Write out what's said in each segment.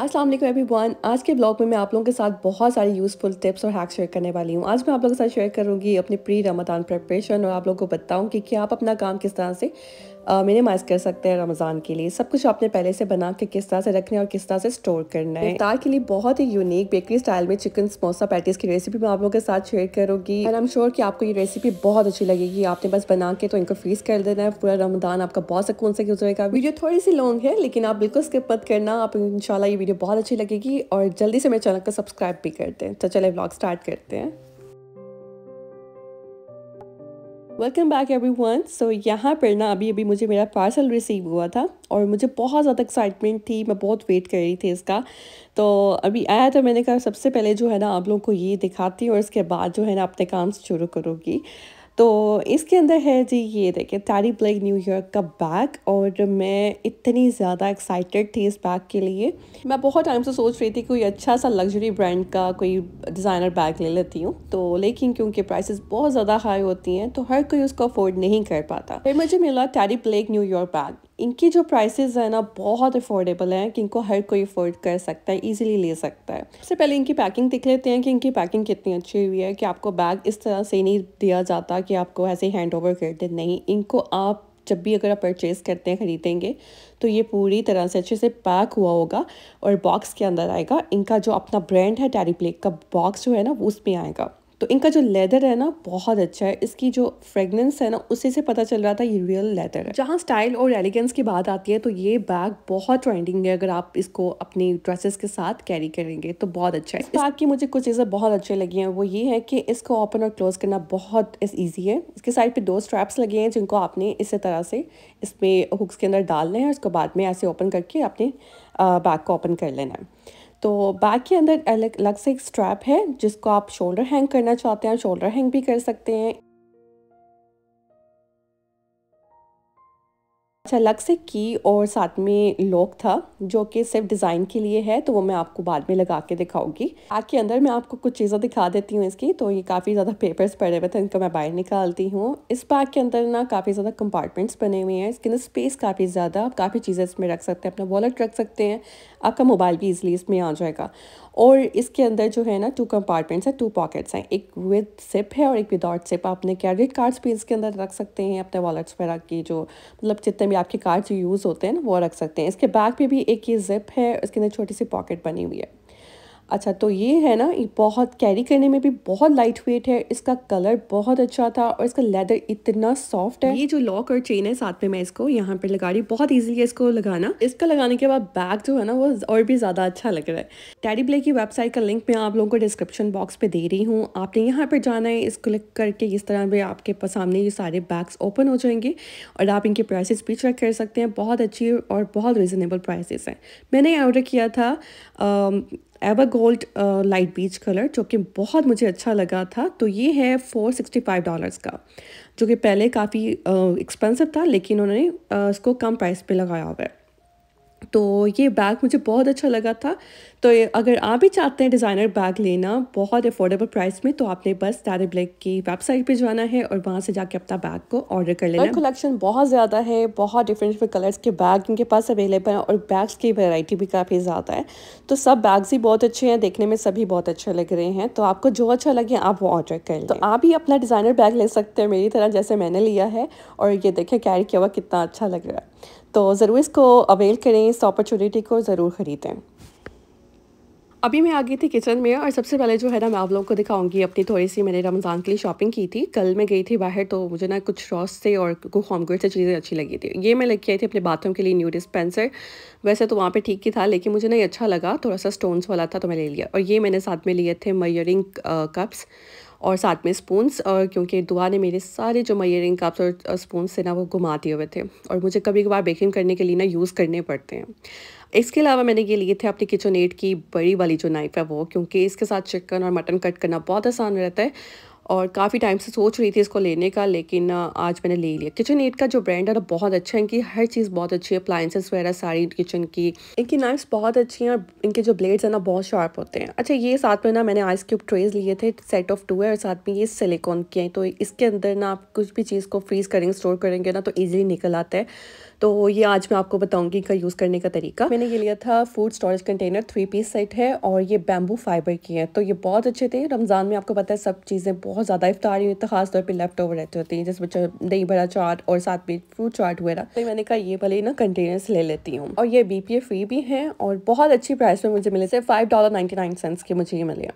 अस्सलाम वालेकुम एवरीवन आज के ब्लॉग में मैं आप लोगों के साथ बहुत सारी यूज़फुल टिप्स और हैक शेयर करने वाली हूँ आज मैं आप लोगों के साथ शेयर करूँगी अपनी प्री रमदान प्रेपरेशन और आप लोगों को बताऊँ कि क्या आप अपना काम किस तरह से मिनिमाइज़ कर सकते हैं रमज़ान के लिए सब कुछ आपने पहले से बना के किस तरह से रखना है और किस तरह से स्टोर करना है इफ्तार के लिए बहुत ही यूनिक बेकरी स्टाइल में चिकन समोसा पैटीज़ की रेसिपी मैं आप लोगों के साथ शेयर करूँगी एंड आई एम श्योर कि आपको ये रेसिपी बहुत अच्छी लगेगी आपने बस बना के तो इनको फ्रीज कर देना है पूरा रमदान आपका बहुत सुकून से गुजरेगा वीडियो थोड़ी सी लॉन्ग है लेकिन आप बिल्कुल स्किप मत करना आप इन ये वीडियो बहुत अच्छी लगेगी और जल्दी से मेरे चैनल को सब्सक्राइब भी तो करते हैं तो चले ब्लॉग स्टार्ट करते हैं welcome back everyone so यहाँ पर ना अभी अभी मुझे मेरा पार्सल रिसीव हुआ था और मुझे बहुत ज़्यादा एक्साइटमेंट थी मैं बहुत वेट कर रही थी इसका तो अभी आया तो मैंने कहा सबसे पहले जो है ना आप लोगों को ये दिखाती हूँ और इसके बाद जो है ना अपने काम शुरू करूँगी तो इसके अंदर है जी ये देखिए टैरी ब्लैक न्यू ईयर का बैग और मैं इतनी ज़्यादा एक्साइटेड थी इस बैग के लिए मैं बहुत टाइम से सोच रही थी कोई अच्छा सा लग्जरी ब्रांड का कोई डिज़ाइनर बैग ले लेती हूँ तो लेकिन क्योंकि प्राइसेस बहुत ज़्यादा हाई होती हैं तो हर कोई उसको अफोर्ड नहीं कर पाता फिर मुझे मिला Terry Black new year bag इनकी जो प्राइस है ना बहुत अफोर्डेबल हैं कि इनको हर कोई अफोर्ड कर सकता है ईजिली ले सकता है सबसे पहले इनकी पैकिंग दिख लेते हैं कि इनकी पैकिंग कितनी अच्छी हुई है कि आपको बैग इस तरह से नहीं दिया जाता कि आपको ऐसे ही हैंड ओवर कर दे नहीं इनको आप जब भी अगर आप परचेज़ करते हैं ख़रीदेंगे तो ये पूरी तरह से अच्छे से पैक हुआ होगा और बॉक्स के अंदर आएगा इनका जो अपना ब्रांड है टैरी प्लेक का बॉक्स जो है ना वो उसमें आएगा तो इनका जो लेदर है ना बहुत अच्छा है इसकी जो फ्रेगनेंस है ना उसी से पता चल रहा था ये रियल लेदर है जहाँ स्टाइल और एलिगेंस की बात आती है तो ये बैग बहुत ट्रेंडिंग है अगर आप इसको अपनी ड्रेसेस के साथ कैरी करेंगे तो बहुत अच्छा है इस बैग की मुझे कुछ चीज़ें बहुत अच्छी लगी हैं वो ये है कि इसको ओपन और क्लोज करना बहुत ईजी है इसके साइड पर दो स्ट्रैप्स लगे हैं जिनको आपने इसी तरह से इसमें हुक्स के अंदर डालना है और बाद में ऐसे ओपन करके अपने बैग को ओपन कर लेना है तो बैग के अंदर अलग अलग से एक स्ट्रैप है जिसको आप शोल्डर हैंग करना चाहते हैं शोल्डर हैंग भी कर सकते हैं अच्छा अलग से की और साथ में लॉक था जो कि सिर्फ डिज़ाइन के लिए है तो वो मैं आपको बाद में लगा के दिखाऊंगी बैग के अंदर मैं आपको कुछ चीज़ें दिखा देती हूँ इसकी तो ये काफ़ी ज़्यादा पेपर्स पड़े हुए थे इनको मैं बाहर निकालती हूँ इस बैग के अंदर ना काफ़ी ज़्यादा कंपार्टमेंट्स बने हुए हैं इसके अंदर स्पेस काफ़ी ज़्यादा आप काफ़ी चीज़ें इसमें रख सकते हैं अपना वॉलेट रख सकते हैं आपका मोबाइल भी इजली इसमें आ जाएगा और इसके अंदर जो है ना टू कंपार्टमेंट्स हैं टू पॉकेट्स हैं एक विद सिप है और एक विदाउट सिप आपने क्रेडिट कार्ड्स भी इसके अंदर रख सकते हैं अपने वॉलेट्स वगैरह की जो मतलब जितने भी आपके कार्ड्स यूज़ होते हैं ना वो रख सकते हैं इसके बैक पर भी एक ये जिप है इसके अंदर छोटी सी पॉकेट बनी हुई है अच्छा तो ये है ना ये बहुत कैरी करने में भी बहुत लाइट वेट है इसका कलर बहुत अच्छा था और इसका लेदर इतना सॉफ्ट है ये जो लॉक और चेन है साथ में मैं इसको यहाँ पर लगा रही बहुत इजीली है इसको लगाना इसका लगाने के बाद बैग जो है ना वो और भी ज़्यादा अच्छा लग रहा है टैडी ब्ले की वेबसाइट का लिंक मैं आप लोगों को डिस्क्रिप्शन बॉक्स पर दे रही हूँ आपने यहाँ पर जाना है इस क्लिक करके इस तरह भी आपके सामने ये सारे बैग्स ओपन हो जाएंगे और आप इनके प्राइसेस भी चेक कर सकते हैं बहुत अच्छी और बहुत रिजनेबल प्राइसेस हैं मैंने ऑर्डर किया था ever gold light beige colour जो कि बहुत मुझे अच्छा लगा था तो ये है फोर सिक्सटी फाइव डॉलर्स का जो कि पहले काफ़ी एक्सपेंसिव uh, था लेकिन उन्होंने uh, इसको कम प्राइस पे लगाया हुआ है तो ये बैग मुझे बहुत अच्छा लगा था तो अगर आप भी चाहते हैं डिज़ाइनर बैग लेना बहुत अफोर्डेबल प्राइस में तो आपने बस टैरे ब्लैक की वेबसाइट पे जाना है और वहाँ से जाके अपना बैग को ऑर्डर कर लेना कलेक्शन बहुत ज़्यादा है बहुत डिफरेंट डिफरेंट कलर्स के बैग इनके पास अवेलेबल हैं और बैग्स की वेराइटी भी काफ़ी ज़्यादा है तो सब बैग्स ही बहुत अच्छे हैं देखने में सभी बहुत अच्छे लग रहे हैं तो आपको जो अच्छा लगे आप वो ऑर्डर कर लें तो आप ही अपना डिज़ाइनर बैग ले सकते हैं मेरी तरह जैसे मैंने लिया है और ये देखें कैरी किया हुआ कितना अच्छा लग रहा है तो ज़रूर इसको अवेल करें इस अपॉर्चुनिटी को ज़रूर ख़रीदें अभी मैं आ गई थी किचन में और सबसे पहले जो है ना मैं आप लोगों को दिखाऊंगी अपनी थोड़ी सी मैंने रमज़ान के लिए शॉपिंग की थी कल मैं गई थी बाहर तो मुझे ना कुछ रॉस से और कुछ होमगेट से चीज़ें अच्छी लगी थी ये मैं लेके आई थी अपने बाथरूम के लिए न्यू डिस्पेंसर वैसे तो वहाँ पर ठीक ही था लेकिन मुझे ना ये अच्छा लगा थोड़ा सा स्टोन्स वाला था तो मैं ले लिया और ये मैंने साथ में लिए थे मयरिंग कप्स और साथ में स्पून्स और क्योंकि दुआ ने मेरे सारे जो मयरिंग कप्स और स्पून्स थे ना वो घुमा दिए हुए थे और मुझे कभी कभार बेकिंग करने के लिए ना यूज़ करने पड़ते हैं इसके अलावा मैंने ये लिए थे अपनी किचन एड की बड़ी वाली जो नाइफ़ है वो क्योंकि इसके साथ चिकन और मटन कट करना बहुत आसान रहता है और काफ़ी टाइम से सोच रही थी इसको लेने का लेकिन आज मैंने ले लिया किचन एड का जो ब्रांड है ना बहुत अच्छा है इनकी हर चीज़ बहुत अच्छी है अप्लाइंसेस वगैरह सारी किचन की इनकी नाइफ्स बहुत अच्छी हैं और इनके जो ब्लेड्स हैं ना बहुत शार्प होते हैं अच्छा ये साथ में ना मैंने आइस क्यूब ट्रेज लिए थे सेट ऑफ टू है और साथ में ये सिलिकॉन की हैं तो इसके अंदर ना आप कुछ भी चीज़ को फ्रीज़ करेंगे स्टोर करेंगे ना तो ईजिली निकल आता है तो ये आज मैं आपको बताऊंगी इनका यूज़ करने का तरीका मैंने ये लिया था food storage container three piece set है और ये बैम्बू फाइबर की है तो ये बहुत अच्छे थे रमज़ान में आपको पता है सब चीज़ें बहुत ज़्यादा इफ्तारी हुई तो खासतौर पर लेफ्ट ओवर रहती होती हैं जैसे दही भरा चाट और साथ में फ्रूट चाट वगैरह तो मैंने कहा ये भले ना कंटेनर्स ले लेती हूँ और ये बी फ्री भी हैं और बहुत अच्छी प्राइस में मुझे मिले थे five dollar ninety nine cents के मुझे ये मिले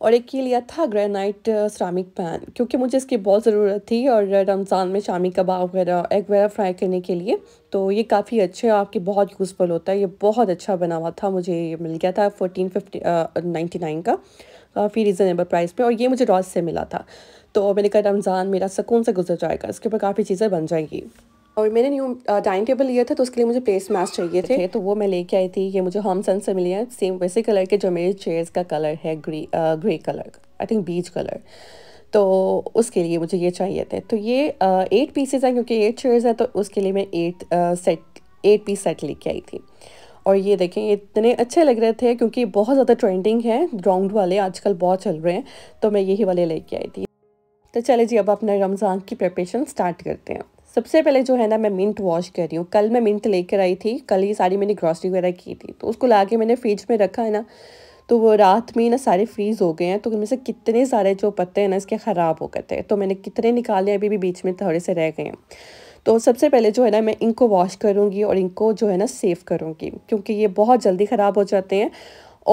और एक ये लिया था ग्रेनाइट सरामिक पैन क्योंकि मुझे इसकी बहुत ज़रूरत थी और uh, रमज़ान में शामी कबाब वगैरह एग वगैरह फ्राई करने के लिए तो ये काफ़ी अच्छे और आपके बहुत यूज़फुल होता है ये बहुत अच्छा बना हुआ था मुझे ये मिल गया था फोर्टीन फिफ्टी नाइन्टी नाइन का काफ़ी रिज़नेबल प्राइस पे और ये मुझे रॉस से मिला था तो मैंने कहा रमज़ान मेरा सुकून से गुजर जाएगा इसके ऊपर काफ़ी चीज़ें बन जाएंगी और मैंने न्यू डाइनिंग टेबल लिया था तो उसके लिए मुझे प्लेस मैच चाहिए थे तो वो मैं लेके आई थी ये मुझे होम सन से मिली है सेम वैसे कलर के जो मेरे चेयर्स का कलर है ग्री grey colour I think beige colour तो उसके लिए मुझे ये चाहिए थे तो ये एट पीसेज हैं क्योंकि एट चेयर्स हैं तो उसके लिए मैं eight set eight piece set लेके आई थी और ये देखें ये इतने अच्छे लग रहे थे क्योंकि बहुत ज़्यादा ट्रेंडिंग है ग्राउंड वाले आजकल बहुत चल रहे हैं तो मैं यही वाले लेके आई थी तो चले जी अब अपना रमज़ान की प्रिपरेशन स्टार्ट करते हैं सबसे पहले जो है ना मैं मिंट वॉश कर रही हूँ कल मैं मिंट लेकर आई थी कल ये सारी मैंने ग्रॉसरी वगैरह की थी तो उसको ला के मैंने फ्रिज में रखा है ना तो वो रात में ना सारे फ्रीज़ हो गए हैं तो उनमें से कितने सारे जो पत्ते हैं ना इसके ख़राब हो गए थे तो मैंने कितने निकाले अभी भी बीच में थोड़े से रह गए हैं तो सबसे पहले जो है ना मैं इनको वॉश करूँगी और इनको जो है ना सेव करूँगी क्योंकि ये बहुत जल्दी ख़राब हो जाते हैं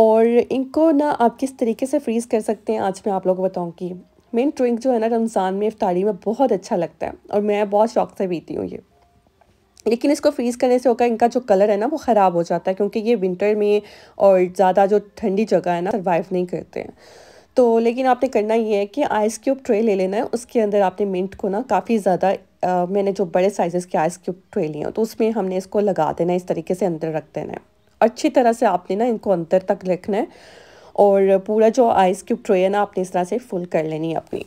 और इनको ना आप किस तरीके से फ्रीज़ कर सकते हैं आज मैं आप लोगों को बताऊँगी मेन ड्रिंक जो है ना रमज़ान में इफ्तारी में बहुत अच्छा लगता है और मैं बहुत शौक से पीती हूँ ये लेकिन इसको फ्रीज़ करने से होगा इनका जो कलर है ना वो ख़राब हो जाता है क्योंकि ये विंटर में और ज़्यादा जो ठंडी जगह है ना सर्वाइव नहीं करते हैं तो लेकिन आपने करना ये है कि आइस क्यूब ट्रे ले लेना है उसके अंदर आपने मिंट को ना काफ़ी ज़्यादा मैंने जो बड़े साइज़ के आइस क्यूब ट्रे लिए हैं तो उसमें हमने इसको लगा देना इस तरीके से अंदर रख देना है अच्छी तरह से आपने ना इनको अंदर तक रखना है और पूरा जो आइस क्यूब ट्रे है ना आपने इस तरह से फुल कर लेनी है अपनी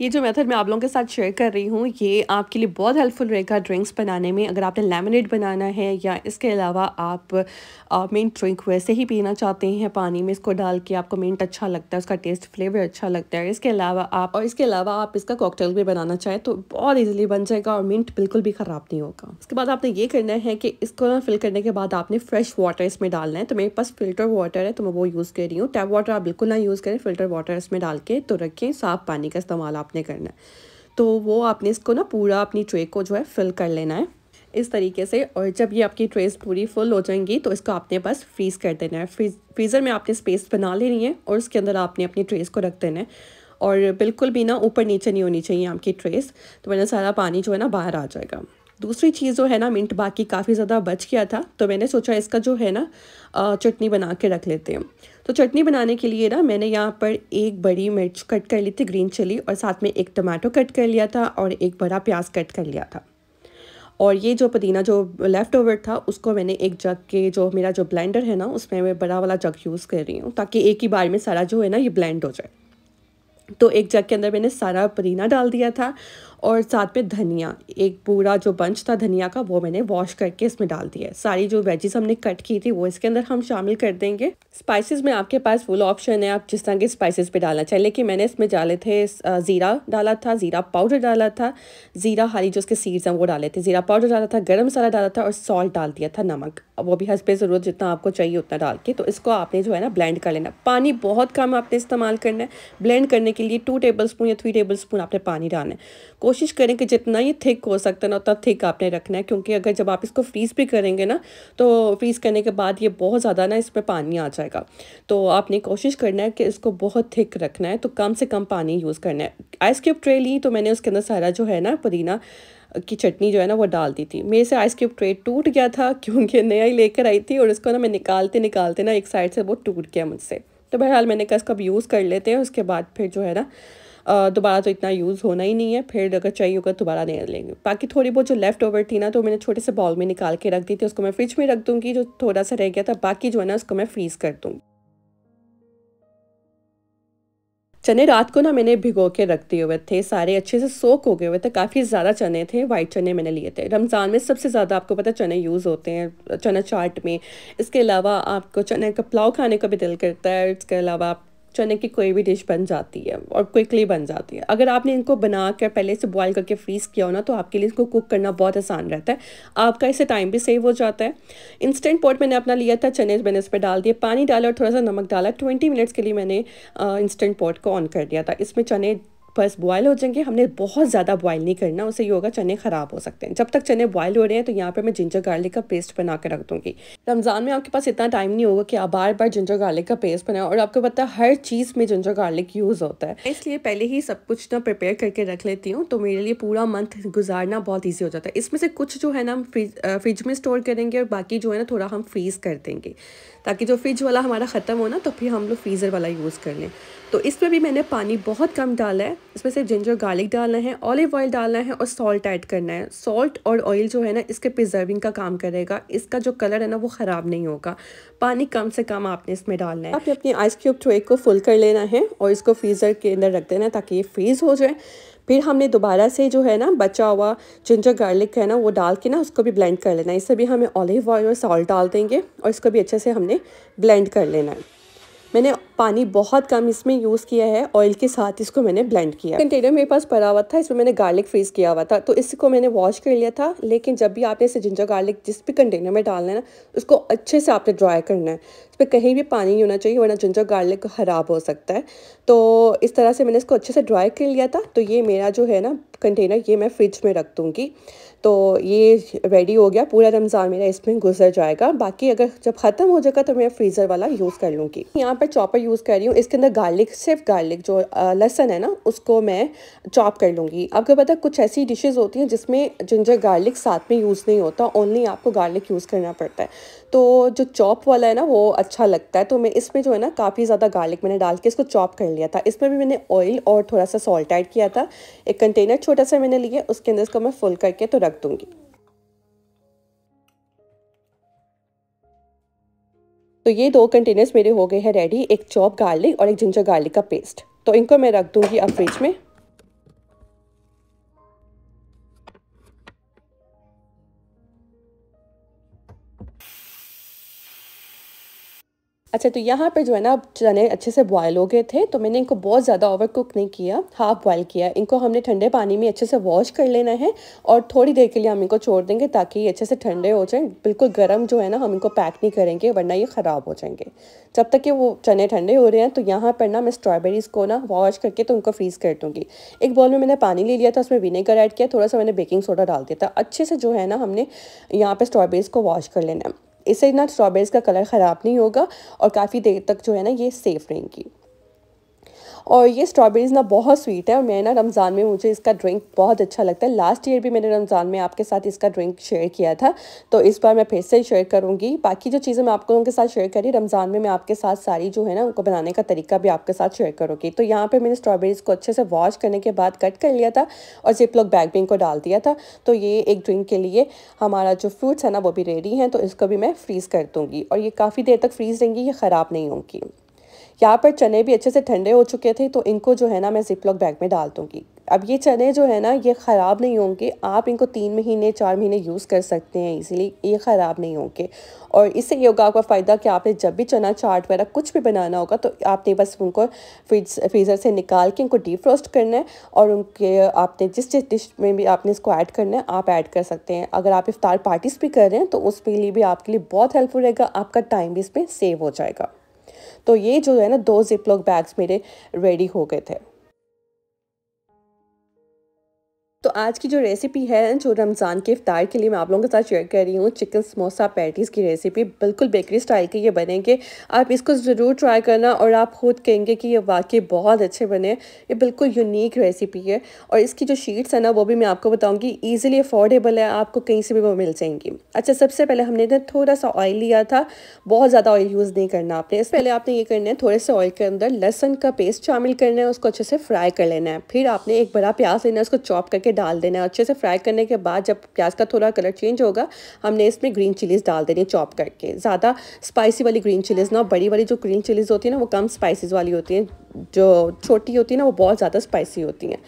ये जो मेथड मैं आप लोगों के साथ शेयर कर रही हूँ ये आपके लिए बहुत हेल्पफुल रहेगा ड्रिंक्स बनाने में अगर आपने लेमनेट बनाना है या इसके अलावा आप मेन ड्रिंक वैसे ही पीना चाहते हैं पानी में इसको डाल के आपको मेन अच्छा लगता है उसका टेस्ट फ्लेवर अच्छा लगता है इसके अलावा आप और इसके अलावा आप इसका कॉकटेल भी बनाना चाहें तो बहुत ईजिली बन जाएगा और मिंट बिल्कुल भी ख़राब नहीं होगा उसके बाद आपने ये करना है कि इसको फिल करने के बाद आपने फ्रेश वाटर इसमें डालना है तो मेरे पास फिल्टर वाटर है तो मैं वो यूज़ कर रही हूँ टैप वाटर आप बिल्कुल ना यूज़ करें फिल्टर वाटर इसमें डाल के तो रखें साफ़ पानी का इस्तेमाल आपने करना है तो वो आपने इसको ना पूरा अपनी ट्रे को जो है फिल कर लेना है इस तरीके से और जब ये आपकी ट्रेस पूरी फुल हो जाएंगी तो इसको आपने बस फ्रीज़ कर देना है फ्रीज फ्रीज़र में आपने स्पेस बना लेनी है और उसके अंदर आपने अपनी ट्रेस को रख देना है और बिल्कुल भी ना ऊपर नीचे नहीं होनी चाहिए आपकी ट्रेस तो मैंने सारा पानी जो है ना बाहर आ जाएगा दूसरी चीज़ जो है ना मिंट बाकी काफ़ी ज़्यादा बच गया था तो मैंने सोचा इसका जो है ना चटनी बना के रख लेते हैं तो चटनी बनाने के लिए ना मैंने यहाँ पर एक बड़ी मिर्च कट कर ली थी ग्रीन चिली और साथ में एक टमाटो कट कर लिया था और एक बड़ा प्याज कट कर लिया था और ये जो पुदीना जो लेफ़्ट ओवर था उसको मैंने एक जग के जो मेरा जो ब्लेंडर है ना उसमें मैं बड़ा वाला जग यूज़ कर रही हूँ ताकि एक ही बार में सारा जो है ना ये ब्लेंड हो जाए तो एक जग के अंदर मैंने सारा पुदीना डाल दिया था और साथ में धनिया एक पूरा जो बंच था धनिया का वो मैंने वॉश करके इसमें डाल दिया है सारी जो वेजेस हमने कट की थी वो इसके अंदर हम शामिल कर देंगे स्पाइसेस में आपके पास फुल ऑप्शन है आप जिस तरह के स्पाइसेस पे डालना चाहिए लेकिन मैंने इसमें डाले थे ज़ीरा डाला था ज़ीरा पाउडर डाला था ज़ीरा हरी जो उसके सीड्स हैं वो डाले थे ज़ीरा पाउडर डाला था गर्म मसाला डाला था और सॉल्ट डाल दिया था नमक वो भी हंसपे ज़रूरत जितना आपको चाहिए उतना डाल के तो इसको आपने जो है ना ब्लेंड कर लेना पानी बहुत कम आपने इस्तेमाल करना है ब्लेंड करने के लिए टू टेबल स्पून या थ्री टेबल स्पून आपने पानी डालना है कोशिश करें कि जितना ये थिक हो सकता है ना उतना थिक आपने रखना है क्योंकि अगर जब आप इसको फ्रीज़ भी करेंगे ना तो फ्रीज़ करने के बाद ये बहुत ज़्यादा ना इस पर पानी आ जाएगा तो आपने कोशिश करना है कि इसको बहुत थिक रखना है तो कम से कम पानी यूज़ करना है आइस क्यूब ट्रे ली तो मैंने उसके अंदर सारा जो है ना पुदीना की चटनी जो है ना वो डाल दी थी मेरे से आइस क्यूब ट्रे टूट गया था क्योंकि नया ही लेकर आई थी और इसको ना मैं निकालते निकालते ना एक साइड से वो टूट गया मुझसे तो बहरहाल मैंने कहा इसको अब यूज़ कर लेते हैं उसके बाद फिर जो है ना दोबारा तो इतना यूज़ होना ही नहीं है फिर अगर चाहिए होगा तो दोबारा नहीं लेंगे बाकी थोड़ी बहुत जो लेफ्ट ओवर थी ना तो मैंने छोटे से बॉल में निकाल के रख दी थी उसको मैं फ्रिज में रख दूँगी जो थोड़ा सा रह गया था बाकी जो है ना उसको मैं फ्रीज़ कर दूँगी चने रात को ना मैंने भिगो के रख दिए हुए थे सारे अच्छे से सोक हो गए हुए थे काफ़ी ज़्यादा चने थे वाइट चने मैंने लिए थे रमज़ान में सबसे ज़्यादा आपको पता चने यूज़ होते हैं चना चाट में इसके अलावा आपको चने का पुलाव खाने का भी दिल करता है इसके अलावा आप चने की कोई भी डिश बन जाती है और क्विकली बन जाती है अगर आपने इनको बना कर पहले से बॉयल करके फ्रीज़ किया हो ना तो आपके लिए इसको कुक करना बहुत आसान रहता है आपका इससे टाइम भी सेव हो जाता है इंस्टेंट पॉट मैंने अपना लिया था चने मैंने इस पर डाल दिए पानी डाला और थोड़ा सा नमक डाला ट्वेंटी मिनट्स के लिए मैंने इंस्टेंट पॉट को ऑन कर दिया था इसमें चने बस बॉयल हो जाएंगे हमने बहुत ज़्यादा बॉयल नहीं करना उससे ये होगा चने ख़राब हो सकते हैं जब तक चने बॉयल हो रहे हैं तो यहाँ पर मैं जिंजर गार्लिक का पेस्ट बना के रख दूँगी रमज़ान में आपके पास इतना टाइम नहीं होगा कि आप बार बार जिंजर गार्लिक का पेस्ट बनाए और आपको पता है हर चीज़ में जिंजर गार्लिक यूज़ होता है इसलिए पहले ही सब कुछ ना प्रिपेयर करके रख लेती हूँ तो मेरे लिए पूरा मंथ गुजारना बहुत ईजी हो जाता है इसमें से कुछ जो है ना हम फ्रिज फ्रिज में स्टोर करेंगे और बाकी जो है ना थोड़ा हम फ्रीज़ कर देंगे ताकि जो फ्रिज वाला हमारा ख़त्म हो ना तो फिर हम लोग फ्रीज़र वाला यूज़ कर लें तो इसमें भी मैंने पानी बहुत कम डाला है इसमें सिर्फ जिंजर गार्लिक डालना है ऑलिव ऑयल डालना है और सॉल्ट ऐड करना है सॉल्ट और ऑयल जो है ना इसके प्रिजर्विंग का काम करेगा इसका जो कलर है ना वो ख़राब नहीं होगा पानी कम से कम आपने इसमें डालना है आपने अपनी आइस क्यूब ट्रे को फुल कर लेना है और इसको फ्रीज़र के अंदर रख देना है ताकि ये फ्रीज़ हो जाए फिर हमने दोबारा से जो है ना बचा हुआ जिंजर गार्लिक है ना वो डाल के ना उसको भी ब्लेंड कर लेना है इससे भी हमें ऑलिव ऑयल और सॉल्ट डाल देंगे और इसको भी अच्छे से हमने ब्लेंड कर लेना है मैंने पानी बहुत कम इसमें यूज़ किया है ऑयल के साथ इसको मैंने ब्लेंड किया कंटेनर मेरे पास पड़ा हुआ था इसमें मैंने गार्लिक फ्रीज किया हुआ था तो इसको मैंने वॉश कर लिया था लेकिन जब भी आपने इसे जिंजर गार्लिक जिस भी कंटेनर में डालना है ना उसको अच्छे से आपने ड्राई करना है इस पर कहीं भी पानी नहीं होना चाहिए वरना जिंजर गार्लिक ख़राब हो सकता है तो इस तरह से मैंने इसको अच्छे से ड्राई कर लिया था तो ये मेरा जो है ना कंटेनर ये मैं फ्रिज में रख दूँगी तो ये रेडी हो गया पूरा रमज़ान मेरा इसमें गुजर जाएगा बाकी अगर जब ख़त्म हो जाएगा तो मैं फ्रीज़र वाला यूज़ कर लूँगी यहाँ पर चॉपर यूज़ कर रही हूँ इसके अंदर गार्लिक सिर्फ गार्लिक जो लहसन है ना उसको मैं चॉप कर लूँगी आपको पता कुछ ऐसी डिशेज़ होती हैं जिसमें जिंजर गार्लिक साथ में यूज़ नहीं होता ओनली आपको गार्लिक यूज़ करना पड़ता है तो जो चॉप वाला है ना वो अच्छा लगता है तो मैं इसमें जो है ना काफ़ी ज़्यादा गार्लिक मैंने डाल के इसको चॉप कर लिया था इसमें भी मैंने ऑयल और थोड़ा सा सॉल्ट ऐड किया था एक कंटेनर छोटा सा मैंने लिया उसके अंदर इसको मैं फुल करके तो रख रख दूंगी तो ये दो कंटेनर्स मेरे हो गए हैं रेडी एक चॉप गार्लिक और एक जिंजर गार्लिक का पेस्ट तो इनको मैं रख दूंगी अब फ्रिज में अच्छा तो यहाँ पर जो है ना चने अच्छे से बॉयल हो गए थे तो मैंने इनको बहुत ज़्यादा ओवर कुक नहीं किया हाफ बॉयल किया इनको हमने ठंडे पानी में अच्छे से वॉश कर लेना है और थोड़ी देर के लिए हम इनको छोड़ देंगे ताकि ये अच्छे से ठंडे हो जाएँ बिल्कुल गर्म जो है ना हम इनको पैक नहीं करेंगे वरना ये ख़राब हो जाएंगे जब तक कि वो चने ठंडे हो रहे हैं तो यहाँ पर ना मैं स्ट्रॉबेरीज़ को ना वॉश करके तो उनको फ्रीज़ कर दूँगी एक बॉल में मैंने पानी ले लिया था उसमें विनेगर ऐड किया थोड़ा सा मैंने बेकिंग सोडा डाल दिया था अच्छे से जो है ना हमने यहाँ पर स्ट्रॉबेरीज़ को वॉश कर लेना है इससे ना स्ट्रॉबेरीज़ का कलर ख़राब नहीं होगा और काफ़ी देर तक जो है ना ये सेफ़ रहेंगी और ये स्ट्रॉबेरीज़ ना बहुत स्वीट है और मैं ना रमज़ान में मुझे इसका ड्रिंक बहुत अच्छा लगता है लास्ट ईयर भी मैंने रमज़ान में आपके साथ इसका ड्रिंक शेयर किया था तो इस बार मैं फिर से शेयर करूँगी बाकी जो चीज़ें मैं आप लोगों के साथ शेयर करी रमज़ान में मैं आपके साथ सारी जो है ना उनको बनाने का तरीका भी आपके साथ शेयर करूँगी तो यहाँ पर मैंने स्ट्रॉबेरीज़ को अच्छे से वॉश करने के बाद कट कर लिया था और जिप लोग बैग बिंग को डाल दिया था तो ये एक ड्रिंक के लिए हमारा जो फ्रूट्स है ना वो भी रेडी हैं तो इसको भी मैं फ्रीज़ कर दूँगी और ये काफ़ी देर तक फ्रीज़ रहेंगी ये ख़राब नहीं होंगी यहाँ पर चने भी अच्छे से ठंडे हो चुके थे तो इनको जो है ना मैं जिपलॉक बैग में डाल दूँगी अब ये चने जो है ना ये ख़राब नहीं होंगे आप इनको तीन महीने चार महीने यूज़ कर सकते हैं इसीलिए ये ख़राब नहीं होंगे और इससे ये होगा आपका फ़ायदा कि आपने जब भी चना चाट वगैरह कुछ भी बनाना होगा तो आपने बस उनको फ्रिज फ्रीज़र से निकाल के इनको डीप रोस्ट करना है और उनके आपने जिस जिस डिश में भी आपने इसको ऐड करना है आप ऐड कर सकते हैं अगर आप इफ्तार पार्टीज़ भी कर रहे हैं तो उसके लिए भी आपके लिए बहुत हेल्पफुल रहेगा आपका टाइम भी इसमें सेव हो जाएगा तो ये जो है ना दो जिप लॉक बैग्स मेरे रेडी हो गए थे तो आज की जो रेसिपी है जो रमज़ान के इफ़ार के लिए मैं आप लोगों के साथ शेयर कर रही हूँ चिकन समोसा पैटीज़ की रेसिपी बिल्कुल बेकरी स्टाइल के ये बनेंगे आप इसको ज़रूर ट्राई करना और आप खुद कहेंगे कि ये वाकई बहुत अच्छे बने ये बिल्कुल यूनिक रेसिपी है और इसकी जो शीट्स है ना वो भी मैं आपको बताऊँगी ईजिली अफोर्डेबल है आपको कहीं से भी वो मिल जाएंगी अच्छा सबसे पहले हमने ना थोड़ा सा ऑयल लिया था बहुत ज़्यादा ऑयल यूज़ नहीं करना आपने इससे पहले आपने ये करना है थोड़े से ऑयल के अंदर लहसन का पेस्ट शामिल करना है उसको अच्छे से फ्राई कर लेना है फिर आपने एक बड़ा प्याज लेना है उसको चॉप करके डाल देना है अच्छे से फ्राई करने के बाद जब प्याज का थोड़ा कलर चेंज होगा हमने इसमें ग्रीन चिलीज़ डाल देनी है चॉप करके ज़्यादा स्पाइसी वाली ग्रीन चिलीज़ ना बड़ी वाली जो ग्रीन चिलीज़ होती है ना वो कम स्पाइसीज़ वाली होती हैं जो छोटी होती है ना वो बहुत ज़्यादा स्पाइसी होती हैं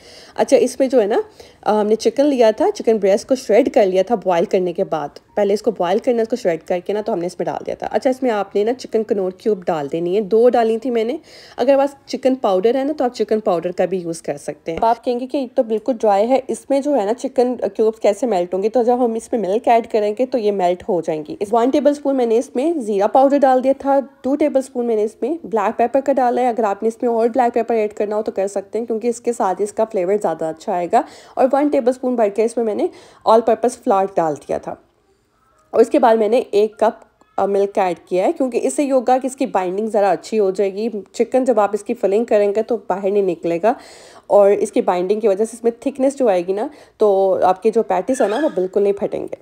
अच्छा इसमें जो है ना हमने चिकन लिया था चिकन ब्रेस्ट को श्रेड कर लिया था बॉयल करने के बाद पहले इसको बॉयल करना इसको श्रेड करके ना तो हमने इसमें डाल दिया था अच्छा इसमें आपने ना चिकन कनोर क्यूब डाल देनी है दो डाली थी मैंने अगर पास चिकन पाउडर है ना तो आप चिकन पाउडर का भी यूज़ कर सकते हैं आप कहेंगे कि तो बिल्कुल ड्राई है इसमें जो है ना चिकन क्यूब्स कैसे मेल्ट होंगे तो जब हम इसमें मिल्क ऐड करेंगे तो ये मेल्ट हो जाएंगी इस वन टेबल स्पून मैंने इसमें ज़ीरा पाउडर डाल दिया था टू टेबल स्पून मैंने इसमें ब्लैक पेपर का डाला है अगर आपने इसमें और ब्लैक पेपर ऐड करना हो तो कर सकते हैं क्योंकि इसके साथ इसका फ्लेवर ज़्यादा अच्छा आएगा और वन टेबल स्पून भर के इसमें मैंने ऑल पर्पज़ फ्लावर डाल दिया था और इसके बाद मैंने एक कप मिल्क का ऐड किया है क्योंकि इससे ये होगा कि इसकी बाइंडिंग ज़रा अच्छी हो जाएगी चिकन जब आप इसकी फिलिंग करेंगे तो बाहर नहीं निकलेगा और इसकी बाइंडिंग की वजह से इसमें थिकनेस जो आएगी ना तो आपके जो पैटिस है ना वो बिल्कुल नहीं फटेंगे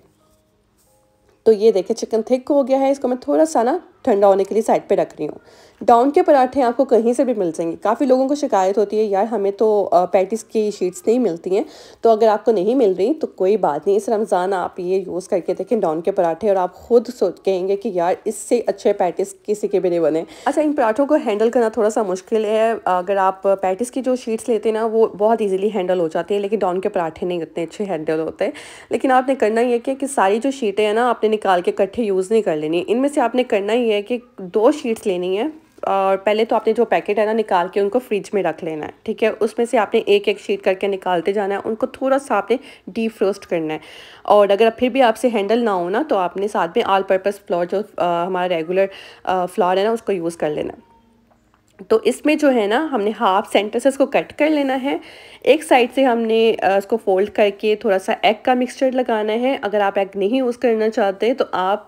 तो ये देखिए चिकन थिक हो गया है इसको मैं थोड़ा सा ना ठंडा होने के लिए साइड पे रख रही हूँ डाउन के पराठे आपको कहीं से भी मिल जाएंगे काफ़ी लोगों को शिकायत होती है यार हमें तो पैटिस की शीट्स नहीं मिलती हैं तो अगर आपको नहीं मिल रही तो कोई बात नहीं इस रमज़ान आप ये यूज़ करके देखें डाउन के पराठे और आप खुद सोच कहेंगे कि यार इससे अच्छे पैटिस किसी के भी नहीं बने अच्छा इन पराठों को हैंडल करना थोड़ा सा मुश्किल है अगर आप पैटिस की जो शीट्स लेते हैं ना वो बहुत ईजिली हैंडल हो जाती है लेकिन डाउन के पराठे नहीं उतने अच्छे हैंडल होते लेकिन आपने करना यह किया कि सारी जो शीटें हैं ना आपने निकाल के इकट्ठे यूज़ नहीं कर लेनी इनमें से आपने करना ही है है कि दो शीट्स लेनी है और पहले तो आपने जो पैकेट है ना निकाल के उनको फ्रिज में रख लेना है ठीक है उसमें से आपने एक एक शीट करके निकालते जाना है उनको थोड़ा सा आपने डीप रोस्ट करना है और अगर फिर भी आपसे हैंडल ना हो ना तो आपने साथ में ऑल पर्पज़ फ्लोर जो आ, हमारा रेगुलर फ्लावर है ना उसको यूज़ कर लेना है तो इसमें जो है ना हमने हाफ सेंटर से इसको कट कर लेना है एक साइड से हमने इसको फोल्ड करके थोड़ा सा एग का मिक्सचर लगाना है अगर आप एग नहीं यूज़ करना चाहते तो आप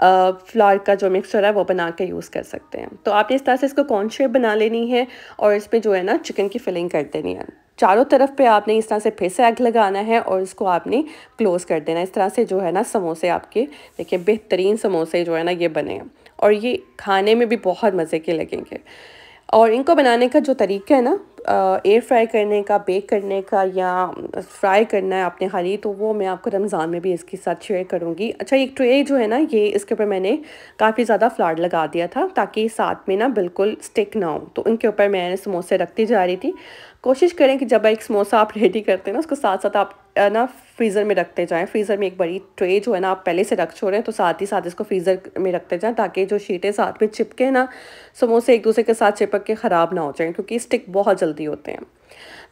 फ्लावर का जो मिक्सचर है वो बना कर यूज़ कर सकते हैं तो आपने इस तरह से इसको कॉर्न शेप बना लेनी है और इसमें जो है ना चिकन की फिलिंग कर देनी है चारों तरफ पे आपने इस तरह से फिर से एग लगाना है और इसको आपने क्लोज़ कर देना इस तरह से जो है ना समोसे आपके देखिए बेहतरीन समोसे जो है ना ये बने और ये खाने में भी बहुत मज़े के लगेंगे और इनको बनाने का जो तरीका है ना एयर फ्राई करने का बेक करने का या फ्राई करना है आपने खाली तो वो मैं आपको रमज़ान में भी इसके साथ शेयर करूँगी अच्छा एक ट्रे जो है ना ये इसके ऊपर मैंने काफ़ी ज़्यादा फ्लाड लगा दिया था ताकि साथ में ना बिल्कुल स्टिक ना हो तो इनके ऊपर मैंने समोसे रखती जा रही थी कोशिश करें कि जब एक समोसा आप रेडी करते हैं ना उसको साथ साथ आप ना फ्रीज़र में रखते जाएं फ्रीज़र में एक बड़ी ट्रे जो है ना आप पहले से रख छोड़ें तो साथ ही साथ इसको फ्रीज़र में रखते जाएं ताकि जो शीटें साथ में चिपके ना समोसे एक दूसरे के साथ चिपक के ख़राब ना हो जाएं क्योंकि स्टिक बहुत जल्दी होते हैं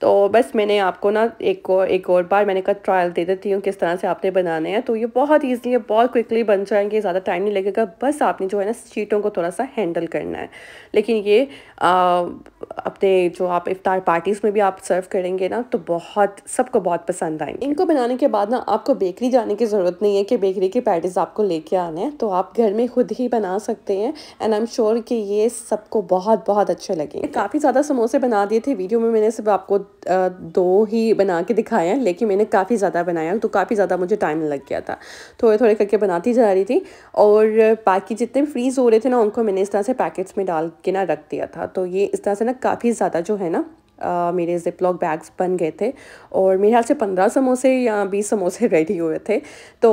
तो बस मैंने आपको ना एक और एक और बार मैंने कहा ट्रायल दे देती हूँ किस तरह से आपने बनाने हैं तो ये बहुत ईजी है बहुत क्विकली बन जाएंगे ज़्यादा टाइम नहीं लगेगा बस आपने जो है ना सीटों को थोड़ा सा हैंडल करना है लेकिन ये अपने जो आप इफ्तार पार्टीज़ में भी आप सर्व करेंगे ना तो बहुत सबको बहुत पसंद आएंगे इनको बनाने के बाद ना आपको बेकरी जाने की ज़रूरत नहीं है कि बेकरी के पैटीज़ आपको लेके आने हैं तो आप घर में खुद ही बना सकते हैं एंड आई एम श्योर कि ये सबको बहुत बहुत अच्छे लगे काफ़ी ज़्यादा समोसे बना दिए थे वीडियो में मैंने सिर्फ आपको दो ही बना के दिखाए हैं लेकिन मैंने काफ़ी ज़्यादा बनाया तो काफ़ी ज़्यादा मुझे टाइम लग गया था थोड़े तो थोड़े करके बनाती जा रही थी और बाकी जितने फ्रीज़ हो रहे थे ना उनको मैंने इस तरह से पैकेट्स में डाल के ना रख दिया था तो ये इस तरह से ना काफ़ी ज़्यादा जो है ना Uh, मेरे जिपलॉक बैग्स बन गए थे और मेरे हाल से पंद्रह समोसे या बीस समोसे रेडी हुए थे तो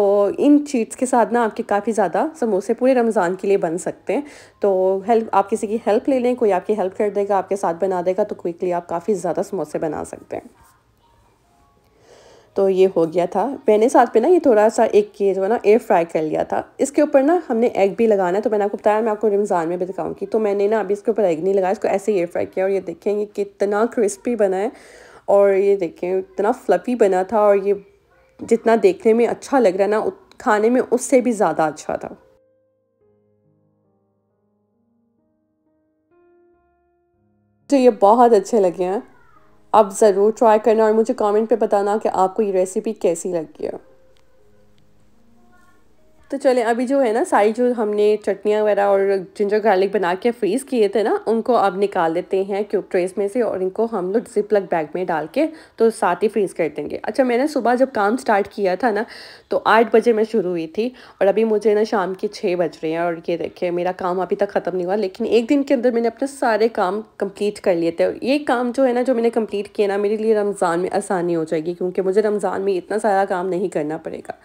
इन चीट्स के साथ ना आपके काफ़ी ज़्यादा समोसे पूरे रमज़ान के लिए बन सकते हैं तो हेल्प आप किसी की हेल्प ले लें कोई आपकी हेल्प कर देगा आपके साथ बना देगा तो क्विकली आप काफ़ी ज़्यादा समोसे बना सकते हैं तो ये हो गया था मैंने साथ में ना ये थोड़ा सा एक ये जो है ना एयर फ्राई कर लिया था इसके ऊपर ना हमने एग भी लगाना है तो मैंने आपको बताया मैं आपको रमज़ान में भी दिखाऊंगी तो मैंने ना अभी इसके ऊपर एग नहीं लगाया इसको ऐसे ही एयर फ्राई किया और ये देखें ये कितना क्रिस्पी बना है और ये देखें इतना फ्लपी बना था और ये जितना देखने में अच्छा लग रहा है ना खाने में उससे भी ज़्यादा अच्छा था तो ये बहुत अच्छे लगे हैं आप ज़रूर ट्राई करना और मुझे कमेंट पे बताना कि आपको ये रेसिपी कैसी लगी है तो चले अभी जो है ना सारी जो हमने चटनियाँ वगैरह और जिंजर गार्लिक बना के फ्रीज़ किए थे ना उनको अब निकाल लेते हैं क्यूब ट्रेस में से और इनको हम लोग जिप लग बैग में डाल के तो साथ ही फ्रीज़ कर देंगे अच्छा मैंने सुबह जब काम स्टार्ट किया था ना तो आठ बजे मैं शुरू हुई थी और अभी मुझे ना शाम के छः बज रहे हैं और ये देखिए मेरा काम अभी तक ख़त्म नहीं हुआ लेकिन एक दिन के अंदर मैंने अपने सारे काम कम्प्लीट कर लिए थे और ये काम जो है ना जो मैंने कम्प्लीट किया ना मेरे लिए रमज़ान में आसानी हो जाएगी क्योंकि मुझे रमज़ान में इतना सारा काम नहीं करना पड़ेगा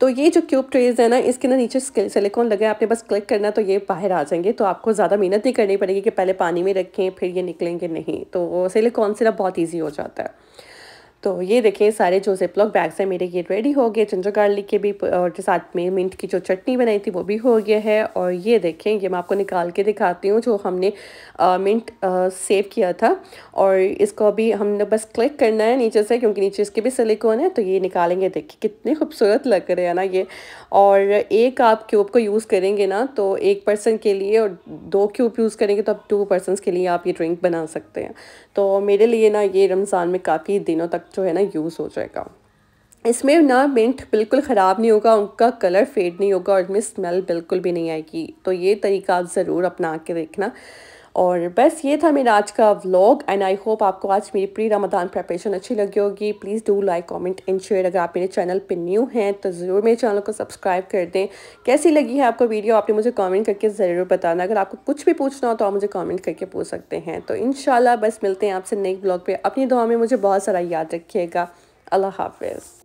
तो ये जो क्यूब ट्रेज है ना इसके ना नीचे सिलिकॉन लगे आपने बस क्लिक करना तो ये बाहर आ जाएंगे तो आपको ज़्यादा मेहनत नहीं करनी पड़ेगी कि पहले पानी में रखें फिर ये निकलेंगे नहीं तो सिलिकॉन से ना बहुत ईजी हो जाता है तो ये देखिए सारे जो जिपलॉक बैग्स हैं मेरे ये रेडी हो गए जिंजर गार्लिक के भी और के साथ में मिंट की जो चटनी बनाई थी वो भी हो गया है और ये देखें ये मैं आपको निकाल के दिखाती हूँ जो हमने आ, मिंट आ, सेव किया था और इसको अभी हमने बस क्लिक करना है नीचे से क्योंकि नीचे इसके भी सिलिकॉन है तो ये निकालेंगे देखिए कितने खूबसूरत लग रहे हैं ना ये और एक आप क्यूब को यूज़ करेंगे ना तो एक पर्सन के लिए और दो क्यूब यूज़ करेंगे तो आप टू पर्सन के लिए आप ये ड्रिंक बना सकते हैं तो मेरे लिए ना ये रमज़ान में काफ़ी दिनों तक जो है ना यूज़ हो जाएगा इसमें ना मिंट बिल्कुल ख़राब नहीं होगा उनका कलर फेड नहीं होगा और इसमें स्मेल बिल्कुल भी नहीं आएगी तो ये तरीका आप ज़रूर अपना के देखना और बस ये था मेरा आज का व्लॉग एंड आई होप आपको आज मेरी प्री रमदान प्रेपरेशन अच्छी लगी होगी please do like comment and share अगर आप मेरे चैनल पे न्यू हैं तो ज़रूर मेरे चैनल को सब्सक्राइब कर दें कैसी लगी है आपको वीडियो आपने मुझे कमेंट करके ज़रूर बताना अगर आपको कुछ भी पूछना हो तो आप मुझे कॉमेंट करके पूछ सकते हैं तो इन बस मिलते हैं आपसे नेक्स्ट ब्लॉग पर अपनी दुआ में मुझे बहुत सारा याद रखिएगा अल्लाह हाफिज़